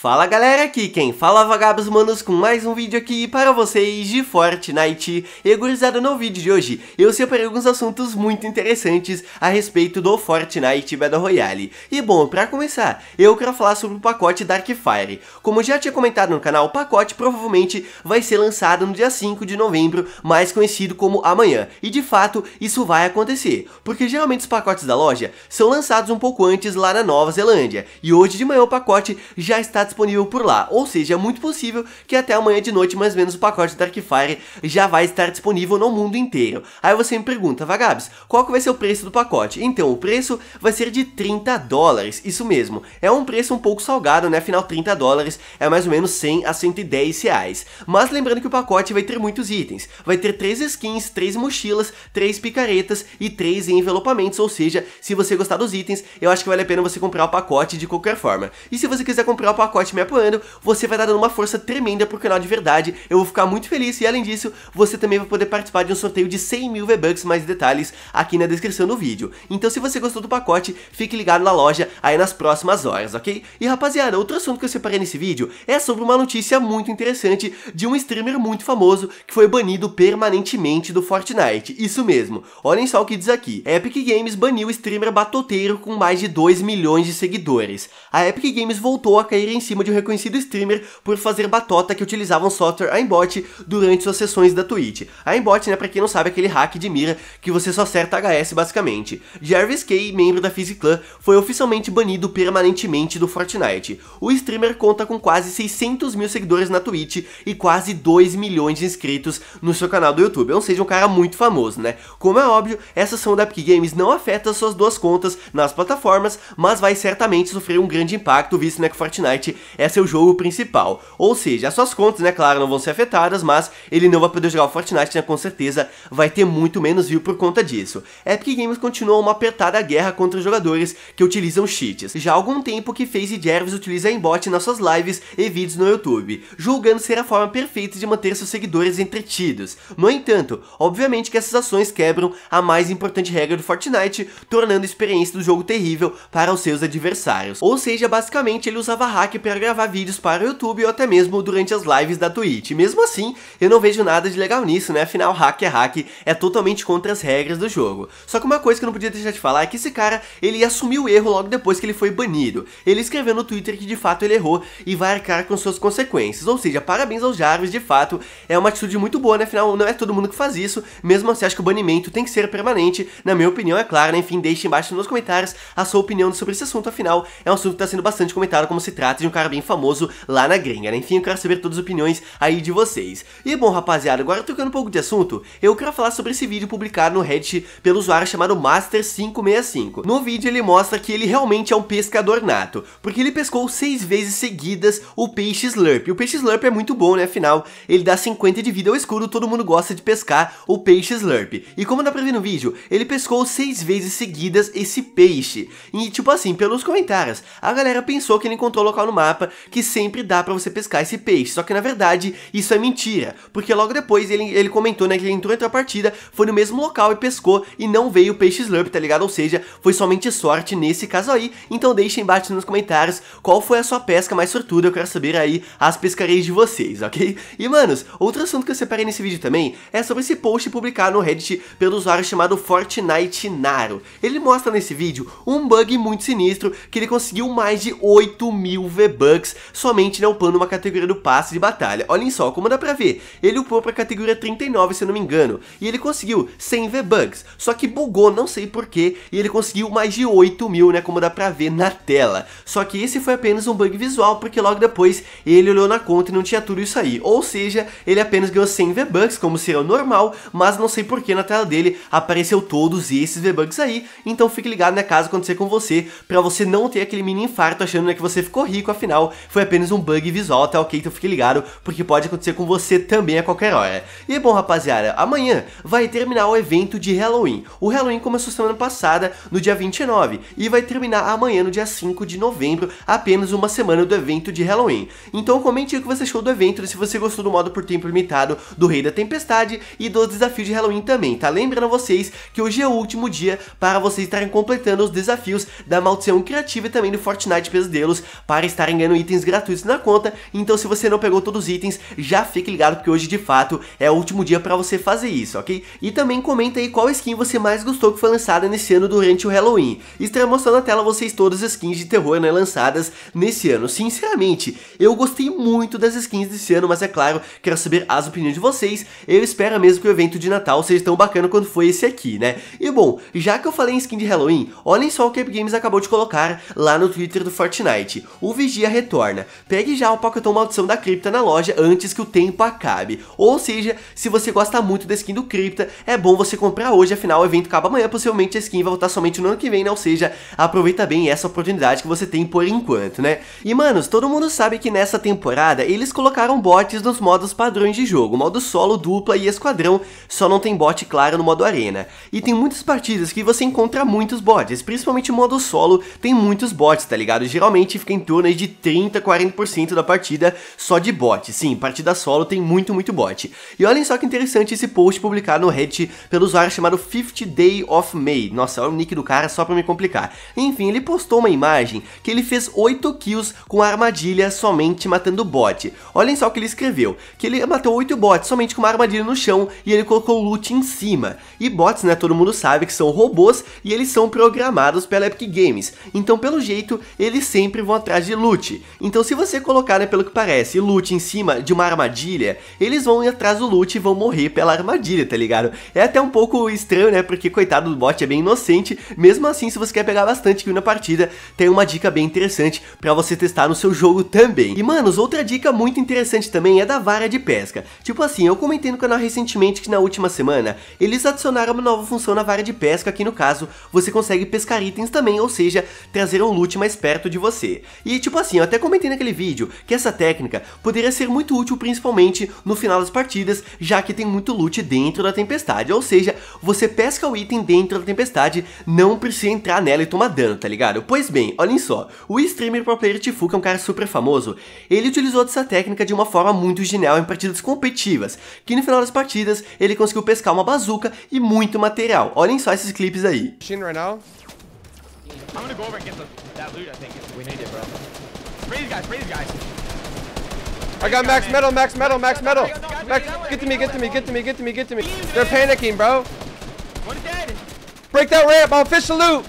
Fala galera, aqui quem fala Vagabos Manos com mais um vídeo aqui para vocês de Fortnite. E gurizada, no vídeo de hoje eu separei alguns assuntos muito interessantes a respeito do Fortnite Battle Royale. E bom, para começar, eu quero falar sobre o pacote Dark Fire Como já tinha comentado no canal, o pacote provavelmente vai ser lançado no dia 5 de novembro, mais conhecido como amanhã. E de fato, isso vai acontecer, porque geralmente os pacotes da loja são lançados um pouco antes lá na Nova Zelândia. E hoje de manhã o pacote já está disponível por lá. Ou seja, é muito possível que até amanhã de noite, mais ou menos, o pacote Darkfire já vai estar disponível no mundo inteiro. Aí você me pergunta, Vagabs, qual que vai ser o preço do pacote? Então, o preço vai ser de 30 dólares, isso mesmo. É um preço um pouco salgado, né? Afinal, 30 dólares é mais ou menos 100 a 110 reais. Mas lembrando que o pacote vai ter muitos itens. Vai ter 3 skins, 3 mochilas, 3 picaretas e 3 envelopamentos, ou seja, se você gostar dos itens, eu acho que vale a pena você comprar o pacote de qualquer forma. E se você quiser comprar o pacote pacote me apoiando, você vai estar dando uma força tremenda pro canal de verdade, eu vou ficar muito feliz e além disso, você também vai poder participar de um sorteio de 100 mil V-Bucks, mais detalhes aqui na descrição do vídeo. Então se você gostou do pacote, fique ligado na loja aí nas próximas horas, ok? E rapaziada, outro assunto que eu separei nesse vídeo é sobre uma notícia muito interessante de um streamer muito famoso que foi banido permanentemente do Fortnite, isso mesmo, olhem só o que diz aqui, Epic Games baniu streamer batoteiro com mais de 2 milhões de seguidores, a Epic Games voltou a cair em cima de um reconhecido streamer por fazer batota que utilizava um software aimbot durante suas sessões da Twitch. Aimbot, né, pra quem não sabe, é aquele hack de mira que você só acerta HS basicamente. Jarvis Kay, membro da Physic Clan, foi oficialmente banido permanentemente do Fortnite. O streamer conta com quase 600 mil seguidores na Twitch e quase 2 milhões de inscritos no seu canal do YouTube, ou seja, um cara muito famoso, né? Como é óbvio, essa ação da Epic Games não afeta suas duas contas nas plataformas, mas vai certamente sofrer um grande impacto, visto né, que Fortnite é seu jogo principal. Ou seja, as suas contas, né, claro, não vão ser afetadas, mas ele não vai poder jogar o Fortnite, né, com certeza vai ter muito menos view por conta disso. Epic Games continua uma apertada guerra contra os jogadores que utilizam cheats. Já há algum tempo que FaZe Jervis utiliza embote nas suas lives e vídeos no YouTube, julgando ser a forma perfeita de manter seus seguidores entretidos. No entanto, obviamente que essas ações quebram a mais importante regra do Fortnite, tornando a experiência do jogo terrível para os seus adversários. Ou seja, basicamente ele usava hack para gravar vídeos para o YouTube ou até mesmo durante as lives da Twitch. Mesmo assim, eu não vejo nada de legal nisso, né? Afinal, hack é hack, é totalmente contra as regras do jogo. Só que uma coisa que eu não podia deixar de falar é que esse cara, ele assumiu o erro logo depois que ele foi banido. Ele escreveu no Twitter que de fato ele errou e vai arcar com suas consequências. Ou seja, parabéns aos Jarvis, de fato, é uma atitude muito boa, né? Afinal, não é todo mundo que faz isso. Mesmo assim, acho que o banimento tem que ser permanente. Na minha opinião, é claro, né? Enfim, deixe embaixo nos comentários a sua opinião sobre esse assunto. Afinal, é um assunto que está sendo bastante comentado como se trata de um um cara bem famoso lá na gringa, né? Enfim, eu quero saber todas as opiniões aí de vocês. E bom, rapaziada, agora trocando um pouco de assunto, eu quero falar sobre esse vídeo publicado no Reddit pelo usuário chamado Master565. No vídeo ele mostra que ele realmente é um pescador nato, porque ele pescou seis vezes seguidas o peixe slurp. E o peixe slurp é muito bom, né? Afinal, ele dá 50 de vida ao escuro, todo mundo gosta de pescar o peixe slurp. E como dá pra ver no vídeo, ele pescou seis vezes seguidas esse peixe. E tipo assim, pelos comentários, a galera pensou que ele encontrou o local no mapa que sempre dá para você pescar esse peixe. Só que na verdade isso é mentira, porque logo depois ele, ele comentou né, que ele entrou em outra partida, foi no mesmo local e pescou e não veio o peixe slurp, tá ligado? Ou seja, foi somente sorte nesse caso aí. Então deixem embaixo nos comentários qual foi a sua pesca mais sortuda, eu quero saber aí as pescarias de vocês, ok? E manos, outro assunto que eu separei nesse vídeo também é sobre esse post publicado no Reddit pelo usuário chamado Fortnite Naro. Ele mostra nesse vídeo um bug muito sinistro que ele conseguiu mais de 8 mil v Bucks somente não upando uma categoria do passe de batalha. Olhem só como dá pra ver, ele upou pra categoria 39 se eu não me engano, e ele conseguiu 100 V-Bucks, só que bugou não sei porquê, e ele conseguiu mais de 8 mil, né, como dá pra ver na tela. Só que esse foi apenas um bug visual, porque logo depois ele olhou na conta e não tinha tudo isso aí, ou seja, ele apenas ganhou 100 V-Bucks, como seria o normal, mas não sei porquê na tela dele apareceu todos esses V-Bucks aí, então fique ligado na né, casa acontecer com você, pra você não ter aquele mini infarto achando né, que você ficou rico, afinal foi apenas um bug visual, tá ok? Então fique ligado, porque pode acontecer com você também a qualquer hora. E bom, rapaziada, amanhã vai terminar o evento de Halloween. O Halloween começou semana passada, no dia 29, e vai terminar amanhã, no dia 5 de novembro, apenas uma semana do evento de Halloween. Então comente o que você achou do evento, se você gostou do modo por tempo limitado do Rei da Tempestade e dos desafios de Halloween também, tá? Lembrando vocês que hoje é o último dia para vocês estarem completando os desafios da Maldição Criativa e também do Fortnite Pesadelos para estarem estarem ganhando itens gratuitos na conta, então se você não pegou todos os itens, já fique ligado porque hoje de fato é o último dia para você fazer isso, ok? E também comenta aí qual skin você mais gostou que foi lançada nesse ano durante o Halloween. Estarei mostrando na tela vocês todas as skins de terror né, lançadas nesse ano. Sinceramente, eu gostei muito das skins desse ano, mas é claro, quero saber as opiniões de vocês. Eu espero mesmo que o evento de Natal seja tão bacana quanto foi esse aqui, né? E bom, já que eu falei em skin de Halloween, olhem só o que a Games acabou de colocar lá no Twitter do Fortnite. O vigi dia retorna. Pegue já o Pokémon Maldição da Cripta na loja antes que o tempo acabe. Ou seja, se você gosta muito da skin do Cripta, é bom você comprar hoje, afinal o evento acaba amanhã, possivelmente a skin vai voltar somente no ano que vem, né? Ou seja, aproveita bem essa oportunidade que você tem por enquanto, né? E manos, todo mundo sabe que nessa temporada eles colocaram bots nos modos padrões de jogo, modo solo, dupla e esquadrão, só não tem bot claro no modo arena. E tem muitas partidas que você encontra muitos bots, principalmente o modo solo tem muitos bots, tá ligado? Geralmente fica em torno de 30, 40% da partida só de bot. Sim, partida solo tem muito, muito bot. E olhem só que interessante esse post publicado no Reddit pelo usuário chamado 50 Day of May. Nossa, olha o nick do cara só pra me complicar. Enfim, ele postou uma imagem que ele fez 8 kills com armadilha somente matando bot. Olhem só o que ele escreveu, que ele matou 8 bots somente com uma armadilha no chão e ele colocou loot em cima. E bots, né, todo mundo sabe que são robôs e eles são programados pela Epic Games. Então, pelo jeito, eles sempre vão atrás de loot loot. Então se você colocar, né, pelo que parece, loot em cima de uma armadilha, eles vão ir atrás do loot e vão morrer pela armadilha, tá ligado? É até um pouco estranho, né, porque coitado do bot é bem inocente, mesmo assim se você quer pegar bastante kill na partida, tem uma dica bem interessante pra você testar no seu jogo também. E manos, outra dica muito interessante também é da vara de pesca. Tipo assim, eu comentei no canal recentemente que na última semana, eles adicionaram uma nova função na vara de pesca, que no caso, você consegue pescar itens também, ou seja, trazer um loot mais perto de você. E tipo assim, eu até comentei naquele vídeo que essa técnica poderia ser muito útil principalmente no final das partidas, já que tem muito loot dentro da tempestade, ou seja, você pesca o item dentro da tempestade, não precisa entrar nela e tomar dano, tá ligado? Pois bem, olhem só, o streamer pro player Tifu, que é um cara super famoso, ele utilizou essa técnica de uma forma muito genial em partidas competitivas, que no final das partidas ele conseguiu pescar uma bazuca e muito material. Olhem só esses clipes aí. I'm gonna go over and get the, that loot, I think, if we need it, bro. Spray these guys, spray these guys. I got max metal, max metal, max metal. Max, get to me, get to me, get to me, get to me, get to me. They're panicking, bro. Break that ramp, I'll fish the loot.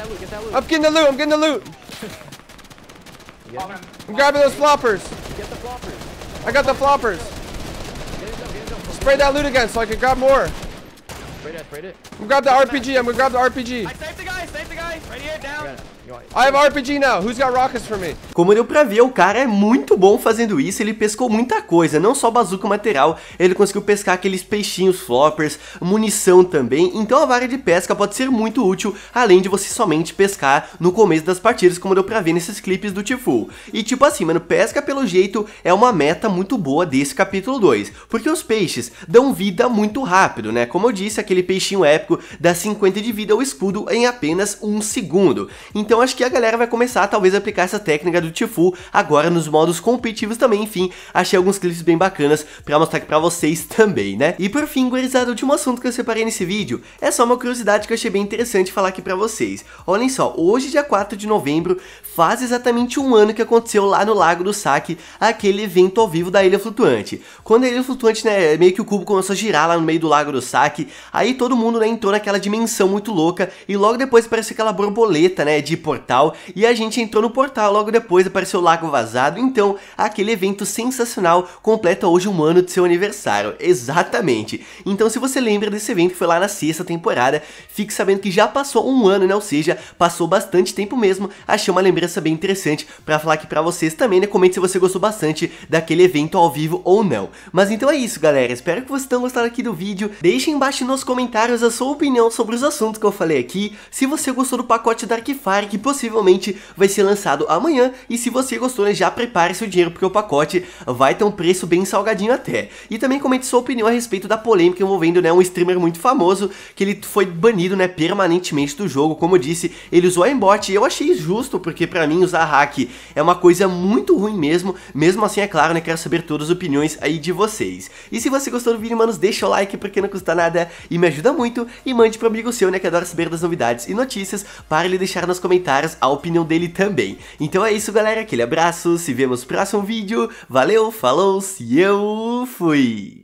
loot. I'm getting the loot, I'm getting the loot. I'm grabbing those floppers. Get the floppers. I got the floppers. Spray that loot again so I can grab more. Spray got the RPG? I'm gonna grab the RPG. I saved the guy, saved the guy. Right down. I have RPG now. Who's got rockets for me? Como deu pra ver, o cara é muito bom fazendo isso, ele pescou muita coisa, não só bazuca material, ele conseguiu pescar aqueles peixinhos floppers, munição também, então a vara de pesca pode ser muito útil, além de você somente pescar no começo das partidas, como deu pra ver nesses clipes do Tifu. E tipo assim, mano, pesca pelo jeito é uma meta muito boa desse capítulo 2, porque os peixes dão vida muito rápido, né? Como eu disse aqui aquele peixinho épico, dá 50 de vida ao escudo em apenas um segundo. Então acho que a galera vai começar talvez a aplicar essa técnica do Tifu agora nos modos competitivos também, enfim, achei alguns clipes bem bacanas pra mostrar aqui pra vocês também, né? E por fim, gurizada, o último assunto que eu separei nesse vídeo é só uma curiosidade que eu achei bem interessante falar aqui pra vocês. Olhem só, hoje dia 4 de novembro faz exatamente um ano que aconteceu lá no Lago do Saque aquele evento ao vivo da Ilha Flutuante. Quando a Ilha Flutuante, né, meio que o cubo começou a girar lá no meio do Lago do Saque, a Aí todo mundo né, entrou naquela dimensão muito louca e logo depois apareceu aquela borboleta, né, de portal, e a gente entrou no portal, logo depois apareceu o lago vazado. Então, aquele evento sensacional completa hoje um ano de seu aniversário. Exatamente. Então, se você lembra desse evento que foi lá na sexta temporada, fique sabendo que já passou um ano, né? Ou seja, passou bastante tempo mesmo. Achei uma lembrança bem interessante para falar aqui para vocês também, né? Comente se você gostou bastante daquele evento ao vivo ou não. Mas então é isso, galera. Espero que vocês tenham gostado aqui do vídeo. Deixem embaixo nos comentários comentários a sua opinião sobre os assuntos que eu falei aqui, se você gostou do pacote Darkfire que possivelmente vai ser lançado amanhã, e se você gostou, né, já prepare seu dinheiro porque o pacote vai ter um preço bem salgadinho até. E também comente sua opinião a respeito da polêmica envolvendo né, um streamer muito famoso, que ele foi banido né, permanentemente do jogo, como eu disse, ele usou a embote, e eu achei justo, porque para mim usar hack é uma coisa muito ruim mesmo, mesmo assim é claro, né, quero saber todas as opiniões aí de vocês. E se você gostou do vídeo, manos, deixa o like porque não custa nada, e me ajuda muito e mande para um amigo seu, né, que adora saber das novidades e notícias, para ele deixar nos comentários a opinião dele também. Então é isso, galera, aquele abraço, se vemos no próximo vídeo, valeu, falou, se eu fui!